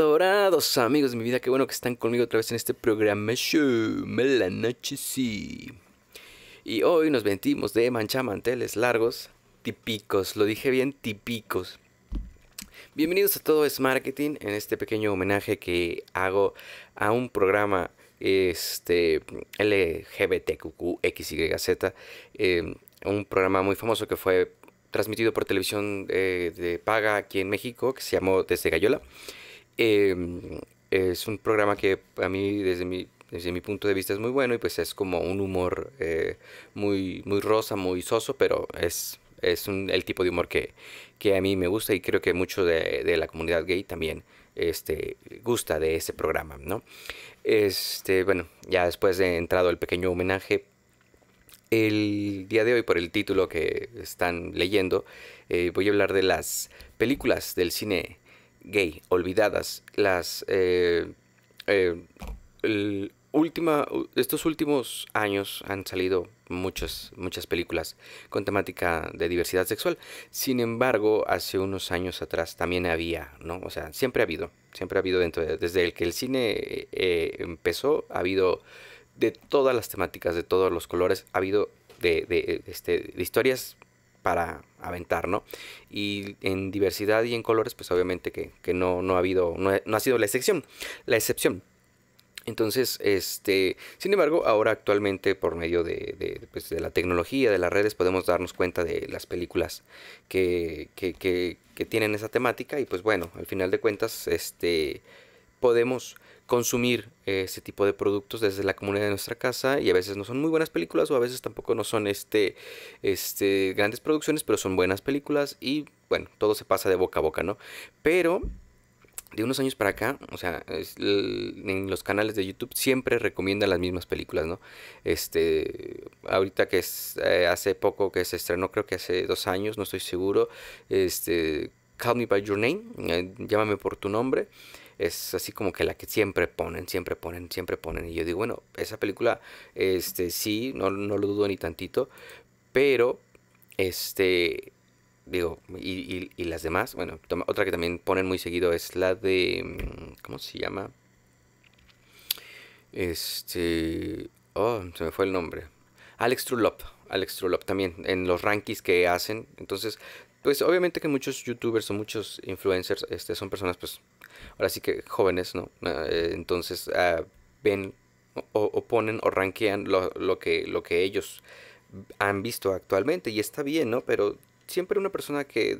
adorados amigos de mi vida, qué bueno que están conmigo otra vez en este programa Show la Noche Sí. Y hoy nos ventimos de manteles largos, típicos, lo dije bien, típicos. Bienvenidos a Todo es Marketing en este pequeño homenaje que hago a un programa este LGBTQXYZ, eh, un programa muy famoso que fue transmitido por televisión eh, de paga aquí en México, que se llamó Desde Gallola. Em, es un programa que a mí desde mi, desde mi punto de vista es muy bueno y pues es como un humor eh, muy, muy rosa, muy soso, pero es, es el tipo de humor que, que a mí me gusta y creo que mucho de, la comunidad gay también este, gusta de ese programa, ¿no? Este, bueno, ya después de entrado el pequeño homenaje, el día de hoy, por el título que están leyendo, eh, voy a hablar de las películas del cine gay, olvidadas, las eh, eh, última, estos últimos años han salido muchas, muchas películas con temática de diversidad sexual. Sin embargo, hace unos años atrás también había, ¿no? O sea, siempre ha habido, siempre ha habido dentro desde el que el cine eh, empezó, ha habido de todas las temáticas, de todos los colores, ha habido de, este, de historias para aventar, ¿no? Y en diversidad y en colores, pues obviamente que, no, ha habido, no, ha sido la excepción, la excepción. Entonces, este, sin embargo, ahora actualmente por medio de, de, pues, la tecnología, de las redes, podemos darnos cuenta de las películas que, que, que, tienen esa temática y pues bueno, al final de cuentas, este, podemos consumir eh, ese tipo de productos desde la comunidad de nuestra casa y a veces no son muy buenas películas o a veces tampoco no son este, este, grandes producciones, pero son buenas películas y bueno, todo se pasa de boca a boca, ¿no? Pero de unos años para acá, o sea, en los canales de YouTube siempre recomiendan las mismas películas, ¿no? Este, ahorita que es eh, hace poco que se estrenó, creo que hace dos años, no estoy seguro, este, Call Me By Your Name, eh, llámame por tu nombre es así como que la que siempre ponen, siempre ponen, siempre ponen. Y yo digo, bueno, esa película, este, sí, no, no lo dudo ni tantito, pero, este, digo, y, las demás, bueno, otra que también ponen muy seguido es la de, mm, ¿cómo se llama? Este, oh, se me fue el nombre. Alex Trulop. Alex Trulop también en los rankings que hacen. Entonces, pues, obviamente que muchos youtubers o muchos influencers este, son personas, pues, ahora sí que jóvenes, ¿no? Ah, eh, entonces ah, ven o, o, ponen o ranquean lo, lo, que, lo que ellos han visto actualmente y está bien, ¿no? Pero siempre una persona que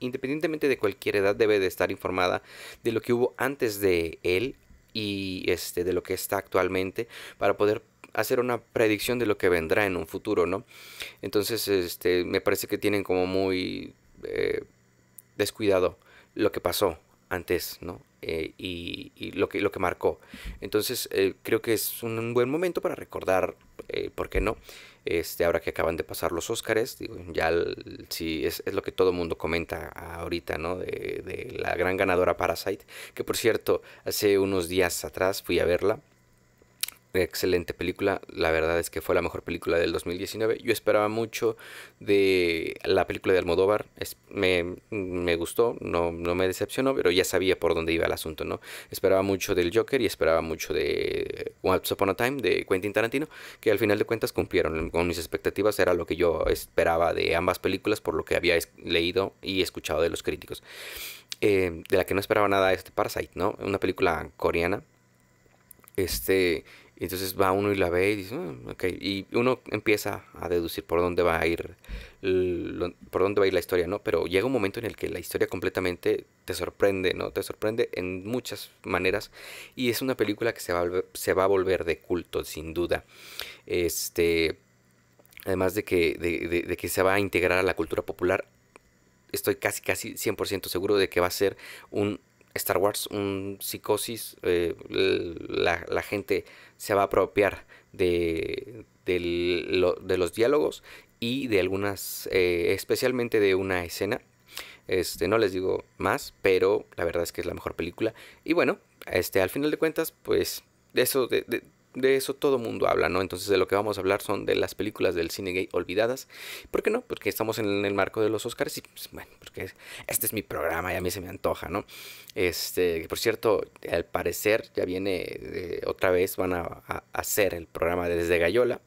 independientemente de cualquier edad debe de estar informada de lo que hubo antes de él y este de lo que está actualmente para poder hacer una predicción de lo que vendrá en un futuro, ¿no? Entonces, este, me parece que tienen como muy eh, descuidado lo que pasó antes, ¿no? Eh, y, lo, que, lo que marcó. Entonces, eh, creo que es un, buen momento para recordar, ¿por qué no? Este, ahora que acaban de pasar los Óscares, digo, ya sí, es, lo que todo el mundo comenta ahorita, ¿no? de la gran ganadora Parasite, que por cierto, hace unos días atrás fui a verla excelente película. La verdad es que fue la mejor película del 2019. Yo esperaba mucho de la película de Almodóvar. me, gustó, no, me decepcionó, pero ya sabía por dónde iba el asunto, ¿no? Esperaba mucho del Joker y esperaba mucho de Once Upon a Time de Quentin Tarantino, que al final de cuentas cumplieron con mis expectativas. Era lo que yo esperaba de ambas películas por lo que había leído y escuchado de los críticos. Eh, de la que no esperaba nada este Parasite, ¿no? Una película coreana. Este, y entonces va uno y la ve y dice, mm, y uno empieza a deducir por dónde va a ir por dónde va ir la historia, ¿no? Pero llega un momento en el que la historia completamente te sorprende, ¿no? Te sorprende en muchas maneras y es una película que se va a, se va a volver de culto, sin duda. Este, además de que, de, de que se va a integrar a la cultura popular, estoy casi, casi 100% seguro de que va a ser un Star Wars, un psicosis, eh, la, gente se va a apropiar de, de, los diálogos y de algunas, eh, especialmente de una escena. Este, no les digo más, pero la verdad es que es la mejor película. Y bueno, este, al final de cuentas, pues eso de de eso todo mundo habla, ¿no? Entonces de lo que vamos a hablar son de las películas del cine gay olvidadas. ¿Por qué no? Porque estamos en el marco de los Oscars y, pues, bueno, porque este es mi programa y a mí se me antoja, ¿no? Este, por cierto, al parecer ya viene eh, otra vez, van a, a hacer el programa desde Gallola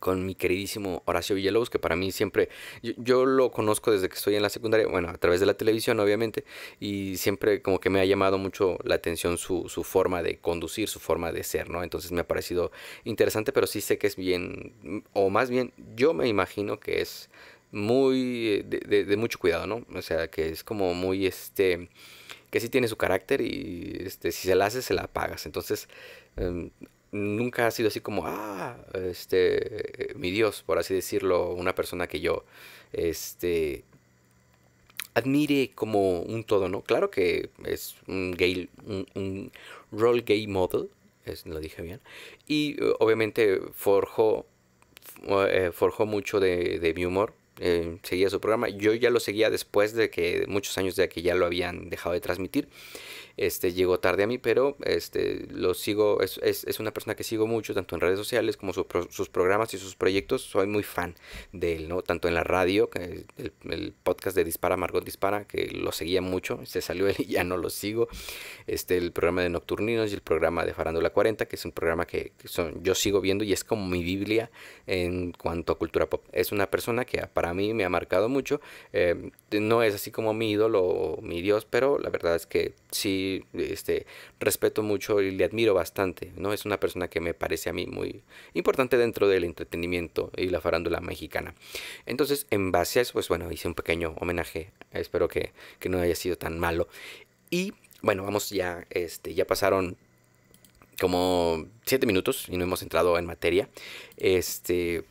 con mi queridísimo Horacio Villalobos, que para mí siempre, yo, lo conozco desde que estoy en la secundaria, bueno, a través de la televisión obviamente, y siempre como que me ha llamado mucho la atención su, su forma de conducir, su forma de ser, ¿no? Entonces me ha parecido interesante, pero sí sé que es bien, mm, o más bien, yo me imagino que es muy, de, mucho cuidado, ¿no? O sea, que es como muy, este, que sí tiene su carácter y este, si se la hace, se la pagas. Entonces, em, nunca ha sido así como, ah, este, mi Dios, por así decirlo, una persona que yo, este, admire como un todo, ¿no? Claro que es un gay, un, role gay model, es, lo dije bien, y eh, obviamente forjó, eh, forjó mucho de, mi humor, eh, seguía su programa. Yo ya lo seguía después de que muchos años de que ya lo habían dejado de transmitir este, llegó tarde a mí, pero este, lo sigo, es, una persona que sigo mucho, tanto en redes sociales como sus programas y sus proyectos, soy muy fan de él, ¿no? Tanto en la radio, que el, podcast de Dispara, Margot Dispara, que lo seguía mucho, se salió él y ya no lo sigo, este, el programa de Nocturninos y el programa de Farándula 40, que es un programa que, son, yo sigo viendo y es como mi Biblia en cuanto a cultura pop. Es una persona que para mí me ha marcado mucho, eh, no es así como mi ídolo o mi Dios, pero la verdad es que sí este, respeto mucho y le admiro bastante, ¿no? Es una persona que me parece a mí muy importante dentro del entretenimiento y la farándula mexicana. Entonces, en base a eso, pues bueno, hice un pequeño homenaje, espero que, no haya sido tan malo. Y bueno, vamos ya, este, ya pasaron como 7 minutos y no hemos entrado en materia. Este,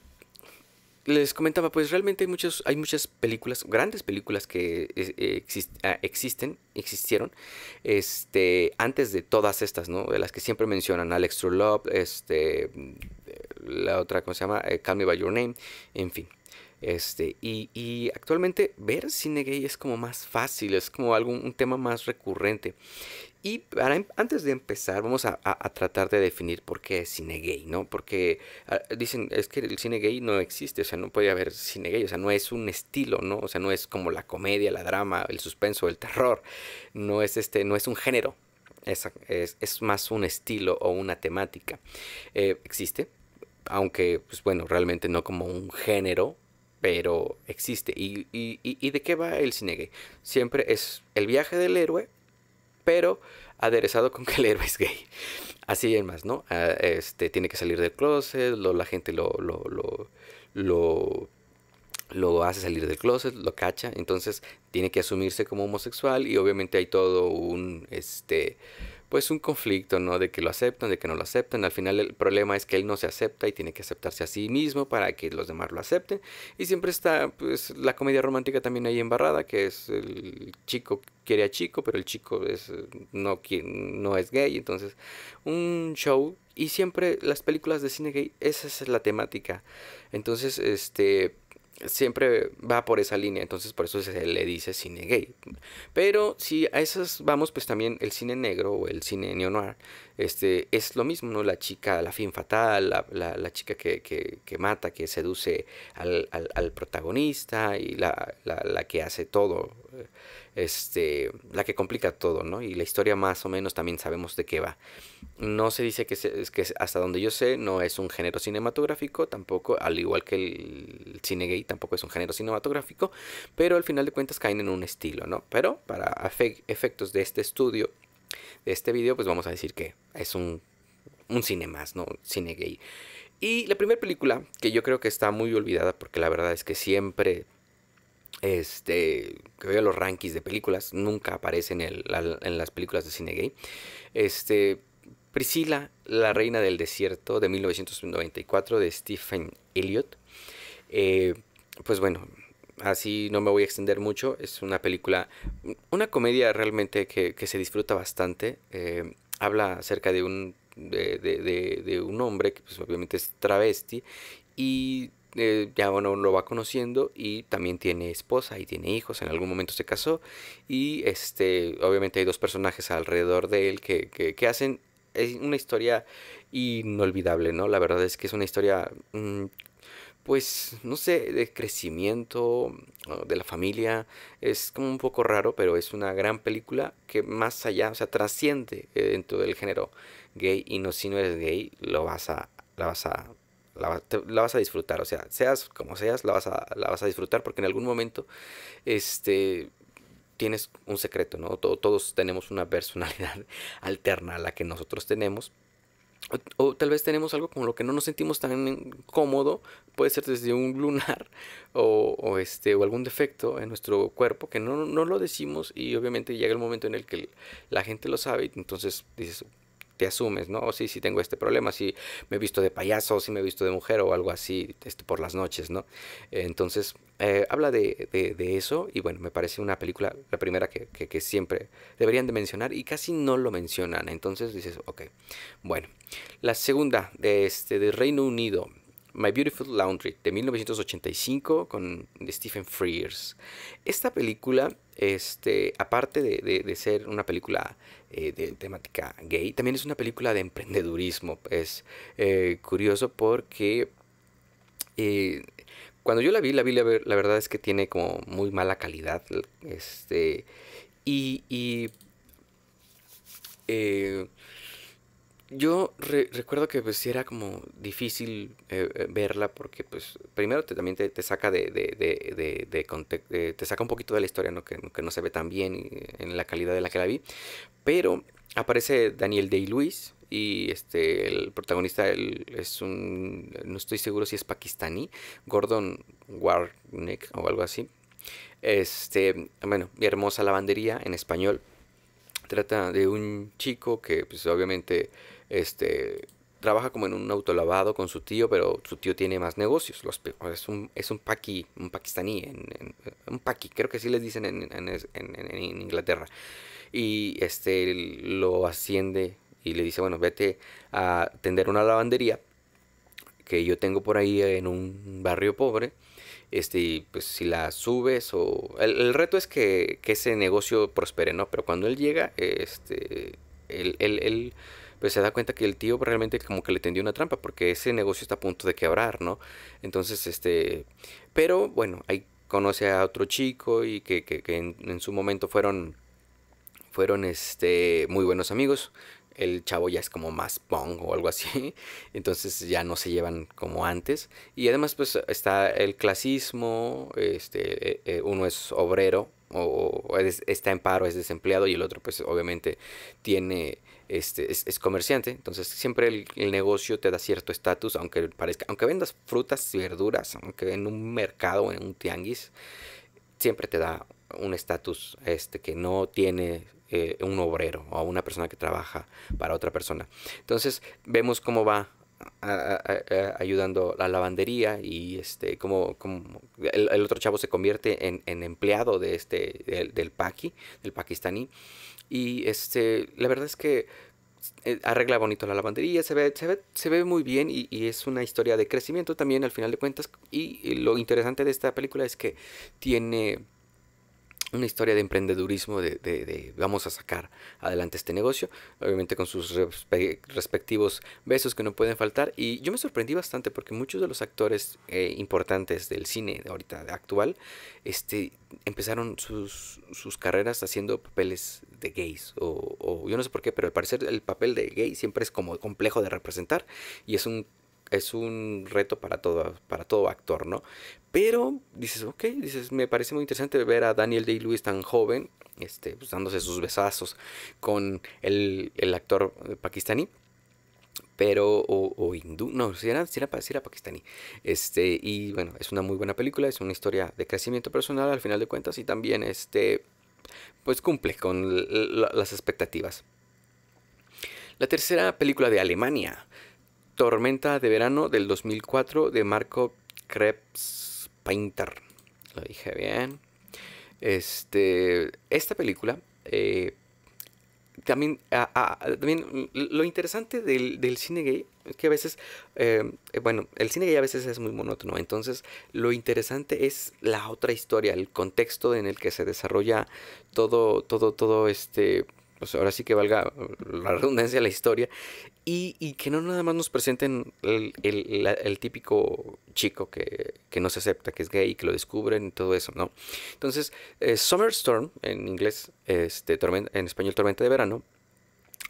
les comentaba, pues realmente hay, muchos, hay muchas películas, grandes películas que eh, ah, existen, existieron, este, antes de todas estas, ¿no? De las que siempre mencionan, Alex True Love, este, eh, la otra, ¿cómo se llama? Eh, Call Me By Your Name, en fin. Este, y, actualmente ver cine gay es como más fácil, es como un tema más recurrente. Y em, antes de empezar, vamos a, tratar de definir por qué es cine gay, ¿no? Porque ah, dicen, es que el cine gay no existe, o sea, no puede haber cine gay, o sea, no es un estilo, ¿no? O sea, no es como la comedia, la drama, el suspenso, el terror, no es, este, no es un género, es, más un estilo o una temática. Eh, existe, aunque, pues bueno, realmente no como un género pero existe. ¿Y, y, y de qué va el cine gay? Siempre es el viaje del héroe, pero aderezado con que el héroe es gay. Así es más, ¿no? Ah, este, tiene que salir del closet, la gente lo, lo, lo, lo lo hace salir del closet, lo cacha, entonces tiene que asumirse como homosexual y obviamente hay todo un este pues un conflicto, ¿no? De que lo aceptan, de que no lo aceptan. Al final el problema es que él no se acepta y tiene que aceptarse a sí mismo para que los demás lo acepten. Y siempre está, pues, la comedia romántica también ahí embarrada, que es el chico quiere a chico, pero el chico es eh, no, no es gay. Entonces, un show. Y siempre las películas de cine gay, esa es la temática. Entonces, este siempre va por esa línea, entonces por eso se le dice cine gay. Pero si a esas vamos, pues también el cine negro o el cine neo-noir este, es lo mismo, ¿no? La chica, la fin fatal, la, la, chica que, que, que, mata, que seduce al, al, protagonista y la, la, que hace todo eh, este, la que complica todo, ¿no? Y la historia más o menos también sabemos de qué va. No se dice que, es que hasta donde yo sé no es un género cinematográfico, tampoco, al igual que el cine gay tampoco es un género cinematográfico, pero al final de cuentas caen en un estilo, ¿no? Pero para efectos de este estudio, de este video, pues vamos a decir que es un, un cine más, ¿no? Cine gay. Y la primera película, que yo creo que está muy olvidada, porque la verdad es que siempre este, que veo los rankings de películas, nunca aparece en, las películas de cine gay. Este, Priscila, la reina del desierto de 1994 de Stephen Elliott eh, pues bueno, así no me voy a extender mucho. Es una película, una comedia realmente que, se disfruta bastante. Eh, habla acerca de un, de, un hombre que pues, obviamente es travesti y eh, ya uno lo va conociendo y también tiene esposa y tiene hijos, en algún momento se casó y este, obviamente hay dos personajes alrededor de él que, hacen es una historia inolvidable, ¿no? La verdad es que es una historia, mm, pues, no sé, de crecimiento de la familia. Es como un poco raro, pero es una gran película que más allá, o sea, trasciende eh, dentro del género gay. Y no, si no eres gay, lo vas a, la vas a la, vas a disfrutar, o sea, seas como seas, la vas, a, la vas a disfrutar porque en algún momento este, tienes un secreto, ¿no? todos tenemos una personalidad alterna a la que nosotros tenemos. O, tal vez tenemos algo con lo que no nos sentimos tan cómodo, puede ser desde un lunar o, este, o algún defecto en nuestro cuerpo que no, no, lo decimos y obviamente llega el momento en el que la gente lo sabe y entonces dices, te asumes, ¿no? O sí, sí tengo este problema, si me he visto de payaso, si me he visto de mujer o algo así este, por las noches, ¿no? Entonces, eh, habla de, eso y bueno, me parece una película, la primera que, siempre deberían de mencionar y casi no lo mencionan. Entonces dices, ok, bueno. La segunda de, este, de Reino Unido. My Beautiful Laundry de 1985 con Stephen Frears. Esta película, este, aparte de ser una película eh, de temática gay. También es una película de emprendedurismo. Es eh, curioso porque eh, cuando yo la vi, la vi, la, la, verdad es que tiene como muy mala calidad. Este, y. y yo recuerdo que pues era como difícil eh, eh, verla porque pues primero te, también te, saca de, de, eh, te saca un poquito de la historia, ¿no? Que, no se ve tan bien en la calidad de la que la vi. Pero aparece Daniel Day-Lewis y este el protagonista es un no estoy seguro si es pakistaní, Gordon Warneck o algo así. Este, bueno, hermosa lavandería en español. Trata de un chico que pues obviamente este, trabaja como en un autolavado con su tío, pero su tío tiene más negocios. es, un, es un paqui, un paquistaní un paqui, creo que sí les dicen en, Inglaterra. Y este lo asciende y le dice, bueno, vete a tender una lavandería que yo tengo por ahí en un barrio pobre. Este, pues si la subes o... El, reto es que, que, ese negocio prospere, ¿no? Pero cuando él llega, este, él, él, él pues se da cuenta que el tío realmente como que le tendió una trampa porque ese negocio está a punto de quebrar, ¿no? Entonces, este, pero bueno, ahí conoce a otro chico y que, que, en, su momento fueron, fueron, este, muy buenos amigos. El chavo ya es como más pong o algo así, entonces ya no se llevan como antes. Y además pues está el clasismo, este, eh, eh, uno es obrero o, está en paro, es desempleado y el otro pues obviamente tiene este, es, comerciante, entonces siempre el, negocio te da cierto estatus, aunque parezca, aunque vendas frutas y verduras, aunque en un mercado o en un tianguis, siempre te da un estatus este, que no tiene eh, un obrero o una persona que trabaja para otra persona. Entonces vemos cómo va ayudando a la lavandería y este como, como el, otro chavo se convierte en, en empleado de este del, del paqui del pakistaní y este la verdad es que eh, arregla bonito la lavandería, se ve, se ve, se ve muy bien y, y, es una historia de crecimiento también al final de cuentas. Y, y lo interesante de esta película es que tiene una historia de emprendedurismo de, de, vamos a sacar adelante este negocio, obviamente con sus respectivos besos que no pueden faltar. Y yo me sorprendí bastante porque muchos de los actores eh, importantes del cine ahorita actual este, empezaron sus, sus, carreras haciendo papeles de gays. o, yo no sé por qué, pero al parecer el papel de gay siempre es como complejo de representar y es un es un reto para todo, para todo actor, ¿no? Pero dices, ok, dices, me parece muy interesante ver a Daniel Day-Lewis tan joven, este, pues, dándose sus besazos con el, el actor eh, pakistaní. Pero, o, hindú, no, si era, pakistaní. Este, y bueno, es una muy buena película, es una historia de crecimiento personal al final de cuentas y también, este, pues cumple con las expectativas. La tercera película de Alemania Tormenta de verano del 2004 de Marco Krebs Painter. Lo dije bien. Este, esta película eh, también, también, lo interesante del, cine gay que a veces, eh, eh, bueno, el cine gay a veces es muy monótono, entonces lo interesante es la otra historia, el contexto en el que se desarrolla todo, todo, todo este, pues ahora sí que valga la redundancia de la historia, y, que no nada más nos presenten el, típico chico que, no se acepta, que es gay, que lo descubren y todo eso, ¿no? Entonces, eh, Summer Storm, en inglés, este, tormenta, en español tormenta de verano,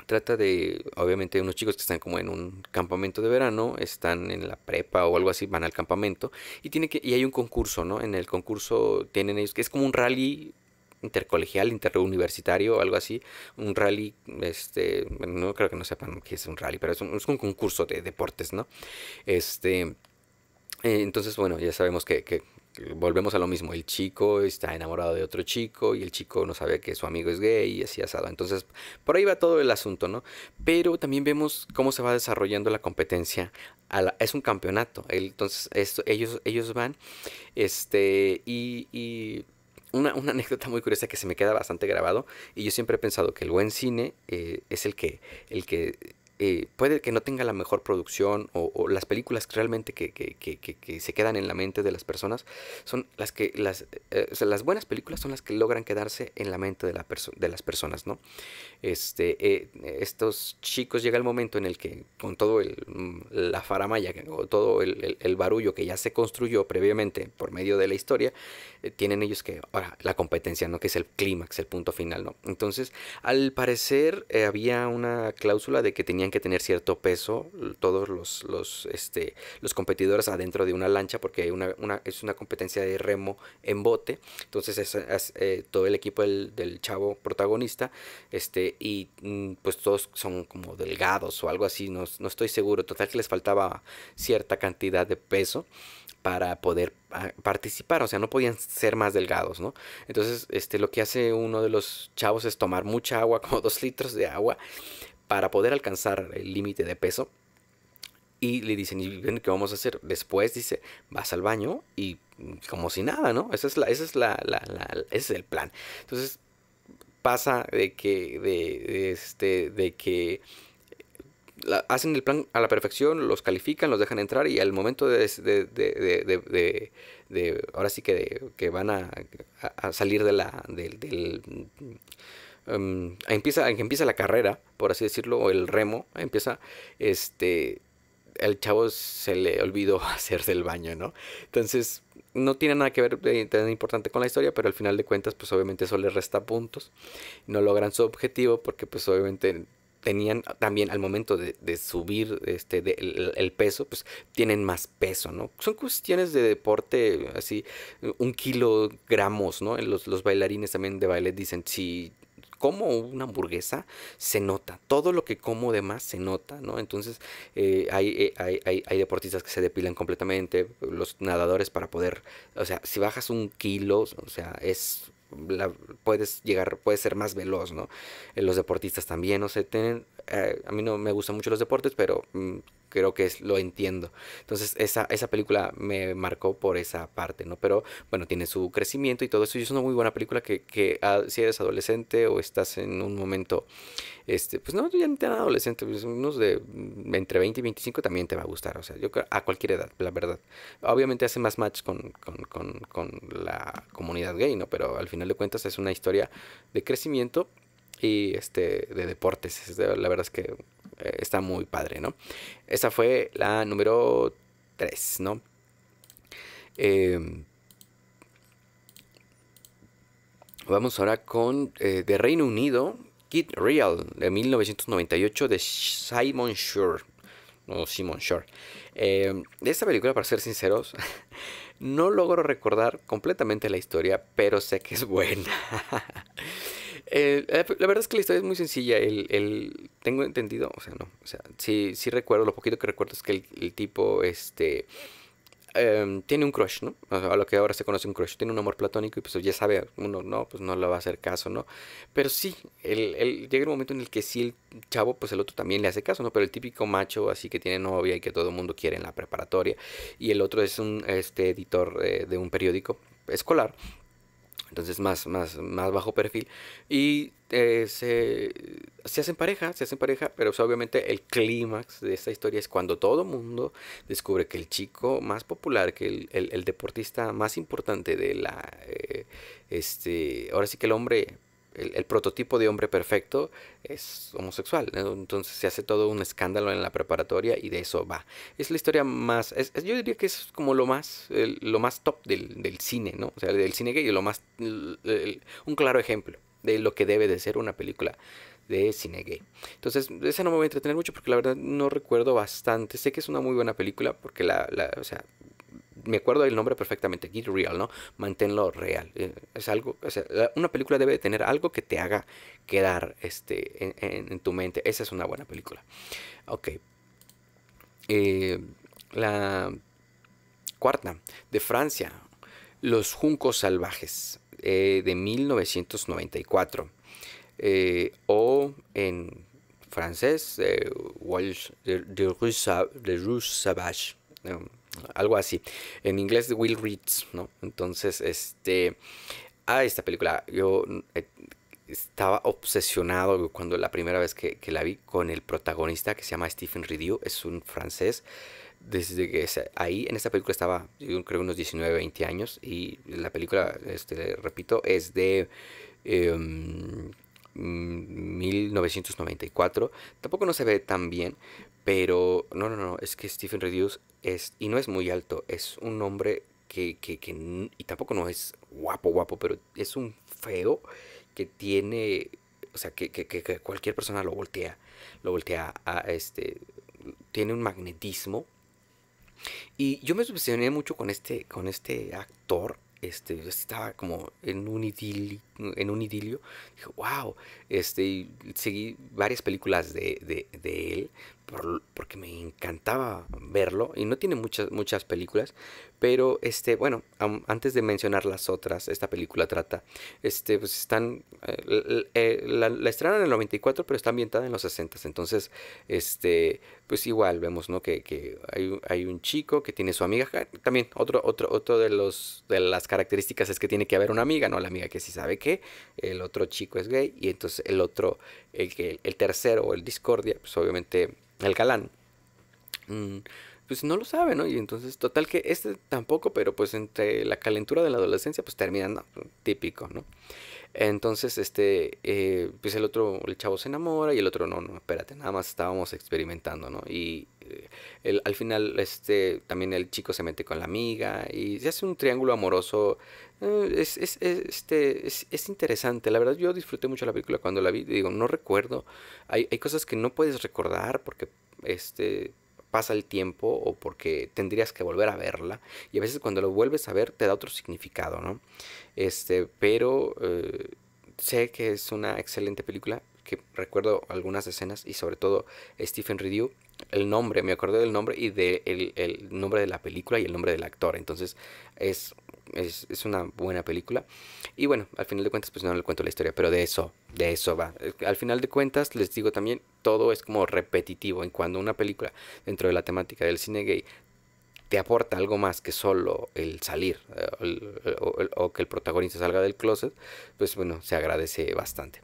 trata de, obviamente, unos chicos que están como en un campamento de verano, están en la prepa o algo así, van al campamento, y, tiene que, y hay un concurso, ¿no? En el concurso tienen ellos, que es como un rally intercolegial, interuniversitario, algo así, un rally, este, no creo que no sepan qué es un rally, pero es un, concurso de deportes, ¿no? Este, eh, entonces, bueno, ya sabemos que, volvemos a lo mismo, el chico está enamorado de otro chico y el chico no sabe que su amigo es gay y así asado. Entonces, por ahí va todo el asunto, ¿no? Pero también vemos cómo se va desarrollando la competencia. es un campeonato, entonces esto, ellos, ellos van este, y una, anécdota muy curiosa que se me queda bastante grabado y yo siempre he pensado que el buen cine eh, es el que, el que eh, puede que no tenga la mejor producción o, las películas realmente que, se quedan en la mente de las personas son las que las, eh, las buenas películas son las que logran quedarse en la mente de, la de las personas no este eh, estos chicos llega el momento en el que con todo el, mm, la faramaya o todo el, barullo que ya se construyó previamente por medio de la historia tienen ellos que ahora la competencia no que es el clímax el punto final no entonces al parecer había una cláusula de que tenía que tener cierto peso todos los, los, este, los competidores adentro de una lancha porque es una competencia de remo en bote. Entonces es, eh, todo el equipo del, del, chavo protagonista este, y mm, pues todos son como delgados o algo así, no, no estoy seguro. Total que les faltaba cierta cantidad de peso para poder ah, participar, o sea, no podían ser más delgados, ¿no? Entonces, este, lo que hace uno de los chavos es tomar mucha agua, como dos litros de agua, para poder alcanzar el límite de peso. Y le dicen, ¿y qué vamos a hacer? Después dice, vas al baño y como si nada, ¿no? esa es, la, esa es la, es el plan. Entonces pasa de que, de, este, de que hacen el plan a la perfección, los califican, los dejan entrar y al momento de, de, de, ahora sí que, que van a, salir de la, del Em, empieza, empieza la carrera, por así decirlo, o el remo, empieza, este, el chavo se le olvidó hacerse el baño, ¿no? Entonces, no tiene nada que ver tan importante con la historia, pero al final de cuentas, pues obviamente eso le resta puntos. No logran su objetivo porque pues obviamente tenían también al momento de, subir este el, peso, pues tienen más peso, ¿no? Son cuestiones de deporte, así, un kilogramos, ¿no? Los, los bailarines también de baile dicen, si como una hamburguesa, se nota. Todo lo que como de más se nota, ¿no? Entonces, eh, eh, hay, hay, deportistas que se depilan completamente, los nadadores para poder, o sea, si bajas un kilo, o sea, es... puedes llegar, puedes ser más veloz, ¿no? Eh, los deportistas también, no sea, tienen, a mí no me gustan mucho los deportes, pero mm, creo que es, lo entiendo. Entonces esa, esa película me marcó por esa parte, ¿no? Pero bueno, tiene su crecimiento y todo eso. Y es una muy buena película que, ah, si eres adolescente o estás en un momento, este, pues no, ya no tan adolescente, pues unos de entre 20 y 25 también te va a gustar. O sea, yo a cualquier edad, la verdad. Obviamente hace más match con, con la comunidad gay, ¿no? Pero al final de cuentas es una historia de crecimiento y este de deportes. La verdad es que eh, está muy padre, ¿no? Esa fue la número 3, ¿no? Em, vamos ahora con eh, de Reino Unido, Kid Real, de 1998, de Simon Shore. No, Simon Shore. Em, de esta película, para ser sinceros, no logro recordar completamente la historia, pero sé que es buena. Eh, la, verdad es que la historia es muy sencilla. El, tengo entendido, o sea, no. O sea, sí, sí recuerdo, lo poquito que recuerdo es que el, tipo, este. Em, tiene un crush, ¿no? a lo que ahora se conoce un crush. Tiene un amor platónico y pues ya sabe, uno no, pues no le va a hacer caso, ¿no? Pero sí, el, el, llega el momento en el que sí el chavo, pues el otro también le hace caso, ¿no? Pero el típico macho así que tiene novia y que todo el mundo quiere en la preparatoria. Y el otro es un este, editor eh, de un periódico escolar entonces más, más, más bajo perfil. Y eh, se, hacen pareja, se hacen pareja, pero obviamente el clímax de esta historia es cuando todo mundo descubre que el chico más popular, que el, deportista más importante de la... Eh, este, ahora sí que el hombre el, prototipo de hombre perfecto es homosexual. Entonces se hace todo un escándalo en la preparatoria y de eso va. Es la historia más, yo diría que es como lo más, lo más top del, del, cine, ¿no? O sea, del cine gay, lo más, un claro ejemplo de lo que debe de ser una película de cine gay. Entonces, esa no me voy a entretener mucho porque la verdad no recuerdo bastante. Sé que es una muy buena película porque la, la o sea, me acuerdo del nombre perfectamente, Get Real, ¿no? Manténlo real. Eh, es algo, o sea, una película debe tener algo que te haga quedar este, en, tu mente. Esa es una buena película. Ok. Eh, la cuarta, de Francia, Los Juncos Salvajes, eh, de 1994. o en francés, de, de, de algo así. En inglés, Will Reeds, ¿no? Entonces, este. Ah, esta película. Yo eh, estaba obsesionado cuando la primera vez que, la vi con el protagonista que se llama Stephen Rideau, es un francés. Desde que ahí en esta película estaba, yo creo, unos 19, 20 años. Y la película, este, repito, es de. 1994. Em, Tampoco no se ve tan bien, pero no, no, no, es que Stephen Reduce es, y no es muy alto, es un hombre que, y tampoco no es guapo, guapo, pero es un feo que tiene, o sea, que, cualquier persona lo voltea, lo voltea a este, tiene un magnetismo. Y yo me obsesioné mucho con este, con este actor, este, estaba como en un idilio, en un idilio. wow, este, seguí varias películas de, de, de, él, porque me encantaba verlo y no tiene muchas, muchas películas, pero este, bueno, antes de mencionar las otras, esta película trata, este, pues están, eh, eh, la, la, en el 94, pero está ambientada en los 60, entonces, este, pues igual vemos, ¿no? Que, hay, un chico que tiene su amiga, también otro, otro, otro de, los, de las características es que tiene que haber una amiga, ¿no? La amiga que sí sabe que el otro chico es gay y entonces el otro, el, que... el tercero el discordia, pues obviamente el galán, mm, pues no lo sabe, ¿no? Y entonces, total que este tampoco, pero pues entre la calentura de la adolescencia, pues terminando, típico, ¿no? Entonces, este, eh, pues el otro, el chavo se enamora y el otro no, no, espérate, nada más estábamos experimentando, ¿no? Y eh, el, al final, este, también el chico se mete con la amiga y se hace un triángulo amoroso. Eh, es, es, este, es, es, interesante, la verdad yo disfruté mucho la película cuando la vi, digo, no recuerdo, hay, hay cosas que no puedes recordar porque, este, pasa el tiempo o porque tendrías que volver a verla. Y a veces cuando lo vuelves a ver te da otro significado, ¿no? Este, pero eh, sé que es una excelente película, que recuerdo algunas escenas y sobre todo Stephen Redew el nombre, me acordé del nombre y del de el nombre de la película y el nombre del actor. Entonces es, es, una buena película. Y bueno, al final de cuentas, pues no le cuento la historia, pero de eso, de eso va. Al final de cuentas, les digo también, todo es como repetitivo en cuando una película dentro de la temática del cine gay te aporta algo más que solo el salir eh, o que el protagonista salga del closet, pues bueno, se agradece bastante.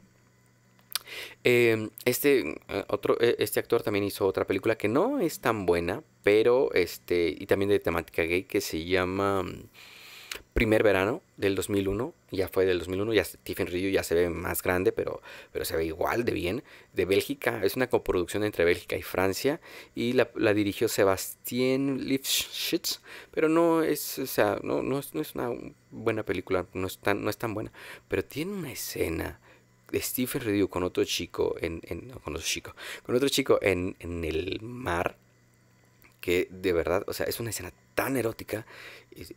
Em, este, eh, otro, eh, este actor también hizo otra película que no es tan buena, pero este, y también de temática gay, que se llama mm, Primer Verano del 2001. Ya fue del 2001, ya Stephen ya se ve más grande, pero, pero se ve igual de bien. De Bélgica, es una coproducción entre Bélgica y Francia, y la, dirigió Sebastián Lifshitz, pero no es, o sea, no, no, es, una buena película, no es no es tan buena, pero tiene una escena Stephen Redu con otro chico en, con otro chico con otro chico en, en, el mar que de verdad o sea es una escena tan erótica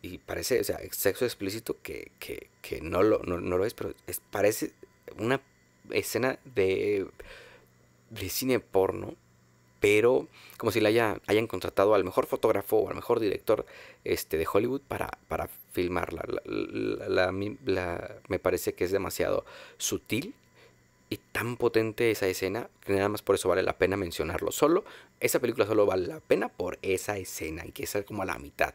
y, parece o sea sexo explícito que, que, no, lo, es pero parece una escena de de cine porno pero como si la haya, hayan contratado al mejor fotógrafo o al mejor director este, de Hollywood para, para filmarla. La, la, me parece que es demasiado sutil y tan potente esa escena que nada más por eso vale la pena mencionarlo. Solo, esa película solo vale la pena por esa escena y que es como a la mitad.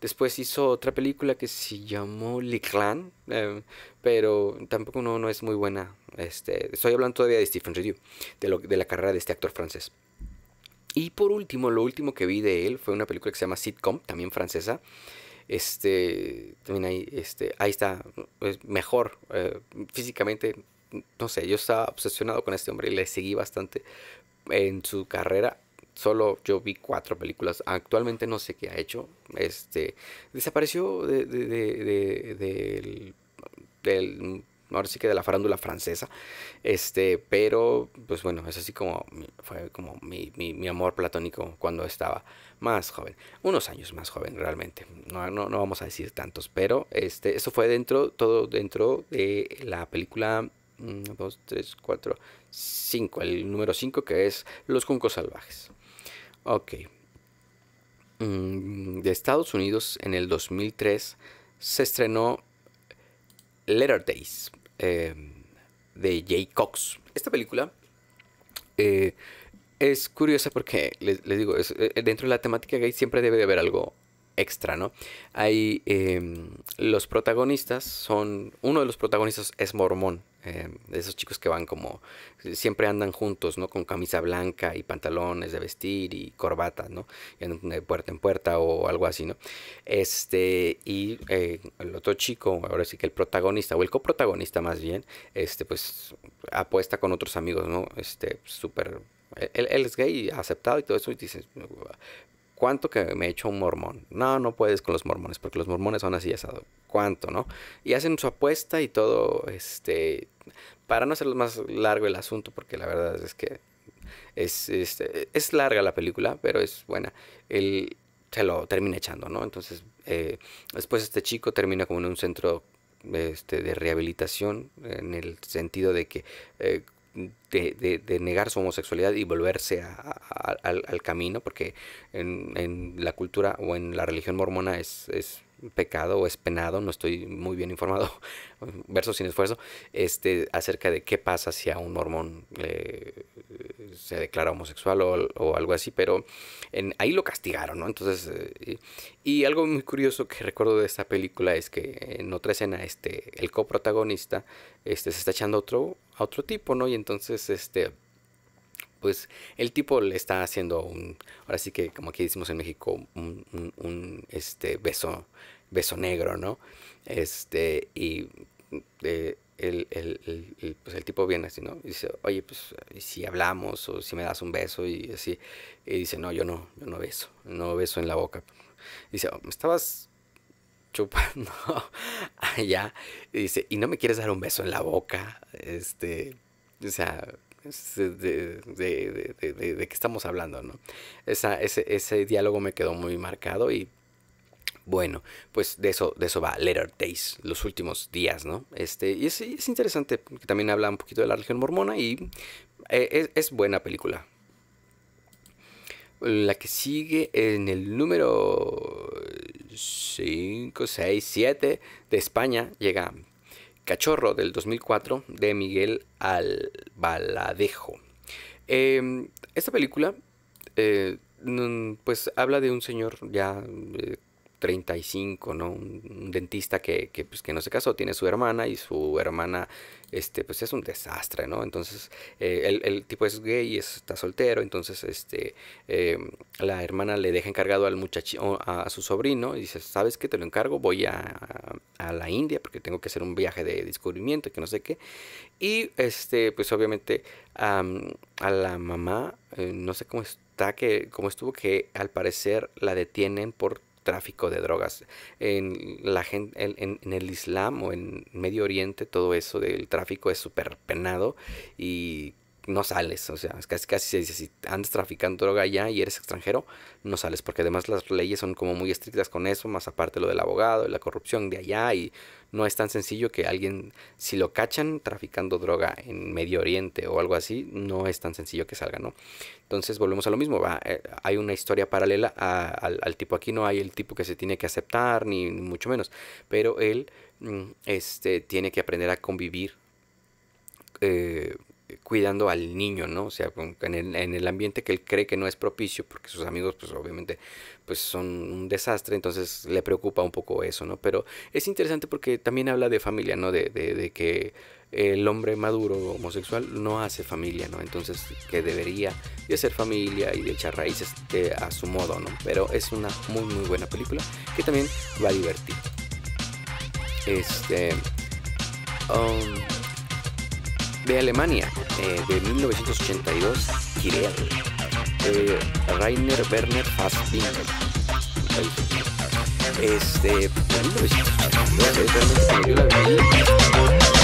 Después hizo otra película que se llamó Le clan em, pero tampoco no, es muy buena. Este, estoy hablando todavía de Stephen Review, de, de la carrera de este actor francés. Y por último, lo último que vi de él fue una película que se llama Sitcom, también francesa, este, también ahí, este, ahí está, mejor eh, físicamente, no sé, yo estaba obsesionado con este hombre y le seguí bastante en su carrera. Solo yo vi cuatro películas. Actualmente no sé qué ha hecho. Este desapareció de, del, ahora sí que de la farándula francesa. Este, pero pues bueno, es así como fue como mi amor platónico cuando estaba más joven, unos años más joven realmente, no, vamos a decir tantos, pero este, eso fue dentro, todo dentro de la película 2, 3, 4, 5, el número 5 que es Los Juncos Salvajes. Ok. Mm, de Estados Unidos en el 2003 se estrenó Letter Days eh, de Jay Cox. Esta película eh, es curiosa porque, les, digo, eh, dentro de la temática gay siempre debe de haber algo extra, ¿no? Hay em, los protagonistas son, uno de los protagonistas es mormón, em, de esos chicos que van como, siempre andan juntos, ¿no? Con camisa blanca y pantalones de vestir y corbata, ¿no? Y andan de puerta en puerta o algo así, ¿no? Este, y eh, el otro chico, ahora sí que el protagonista, o el coprotagonista más bien, este, pues apuesta con otros amigos, ¿no? Este, súper él, es gay y aceptado y todo eso, y dices, ¿cuánto que me he hecho un mormón? No, no puedes con los mormones, porque los mormones son así asado. ¿Cuánto, no? Y hacen su apuesta y todo, este, para no hacerlo más largo el asunto, porque la verdad es que es, es, este, es larga la película, pero es buena. Él se lo termina echando, ¿no? Entonces, eh, después este chico termina como en un centro este, de rehabilitación, en el sentido de que... Eh, de, de, de, negar su homosexualidad y volverse al, al, camino, porque en, en, la cultura o en la religión mormona es, es pecado o es penado, no estoy muy bien informado, verso sin esfuerzo, este, acerca de qué pasa si a un mormón eh, se declara homosexual o, algo así, pero en, ahí lo castigaron, ¿no? Entonces, eh, y algo muy curioso que recuerdo de esta película es que en otra escena, este, el coprotagonista, este, se está echando otro, a otro tipo, ¿no? Y entonces, este, pues el tipo le está haciendo un, ahora sí que como aquí decimos en México, un, un este beso beso negro, ¿no? Este, y el, pues el, tipo viene así, ¿no? Y dice, oye, pues si hablamos o si me das un beso y así. Y dice, no, yo no, yo no beso, no beso en la boca. dice, oh, me estabas chupando allá. Y dice, y no me quieres dar un beso en la boca. Este, o sea, de, qué estamos hablando, ¿no? Esa, ese, ese diálogo me quedó muy marcado y bueno, pues de eso, de eso va Letter Days, los últimos días, ¿no? Este, y es, interesante, porque también habla un poquito de la religión mormona y eh, es, buena película. La que sigue en el número 5, 6, 7 de España llega Cachorro del 2004 de Miguel Albaladejo. Em, esta película eh, pues habla de un señor ya eh, 35, ¿no? Un, dentista que, pues, que, no se casó, tiene su hermana y su hermana, este, pues es un desastre, ¿no? Entonces, eh, el, tipo es gay y está soltero, entonces, este, eh, la hermana le deja encargado al muchacho, a, su sobrino, y dice, ¿sabes qué? Te lo encargo, voy a, la India porque tengo que hacer un viaje de descubrimiento y que no sé qué. Y, este, pues obviamente, a la mamá, eh, no sé cómo está, que, cómo estuvo, que al parecer la detienen por tráfico de drogas. En, la gente, en, el Islam o en Medio Oriente todo eso del tráfico es súper penado y no sales, o sea, casi, casi si andas traficando droga allá y eres extranjero, no sales, porque además las leyes son como muy estrictas con eso, más aparte lo del abogado, y la corrupción de allá, y no es tan sencillo que alguien, si lo cachan traficando droga en Medio Oriente o algo así, no es tan sencillo que salga, ¿no? Entonces volvemos a lo mismo, va, eh, hay una historia paralela al, tipo aquí, no hay el tipo que se tiene que aceptar, ni, mucho menos, pero él mm, este, tiene que aprender a convivir eh, cuidando al niño, ¿no? O sea, en el, ambiente que él cree que no es propicio, porque sus amigos, pues obviamente, pues son un desastre, entonces le preocupa un poco eso, ¿no? Pero es interesante porque también habla de familia, ¿no? De, de, que el hombre maduro homosexual no hace familia, ¿no? Entonces, que debería de hacer familia y de echar raíces eh, a su modo, ¿no? Pero es una muy, muy buena película que también va a divertir. Este... Um, de Alemania eh, de 1982, Kirill. Eh, Rainer Werner Fassbinder. Este, 1982, eh, realmente yo la vi,